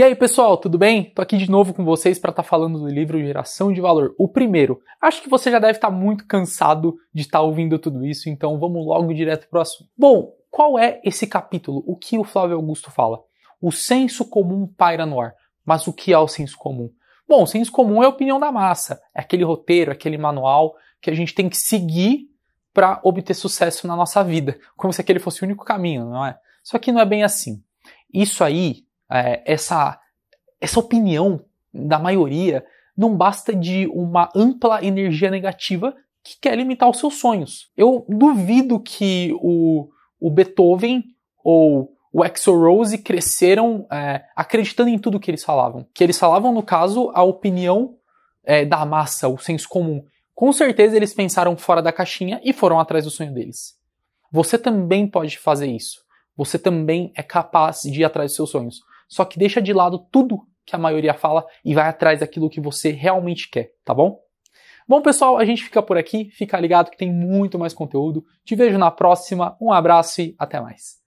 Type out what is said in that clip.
E aí, pessoal, tudo bem? Tô aqui de novo com vocês para estar tá falando do livro Geração de Valor, o primeiro. Acho que você já deve estar tá muito cansado de estar tá ouvindo tudo isso, então vamos logo direto pro assunto. Bom, qual é esse capítulo? O que o Flávio Augusto fala? O senso comum paira no ar. Mas o que é o senso comum? Bom, o senso comum é a opinião da massa, é aquele roteiro, aquele manual que a gente tem que seguir para obter sucesso na nossa vida, como se aquele fosse o único caminho, não é? Só que não é bem assim. Isso aí é, essa, essa opinião da maioria não basta de uma ampla energia negativa que quer limitar os seus sonhos. Eu duvido que o, o Beethoven ou o Exo Rose cresceram é, acreditando em tudo que eles falavam. Que eles falavam, no caso, a opinião é, da massa, o senso comum. Com certeza eles pensaram fora da caixinha e foram atrás do sonho deles. Você também pode fazer isso. Você também é capaz de ir atrás dos seus sonhos só que deixa de lado tudo que a maioria fala e vai atrás daquilo que você realmente quer, tá bom? Bom, pessoal, a gente fica por aqui. Fica ligado que tem muito mais conteúdo. Te vejo na próxima. Um abraço e até mais.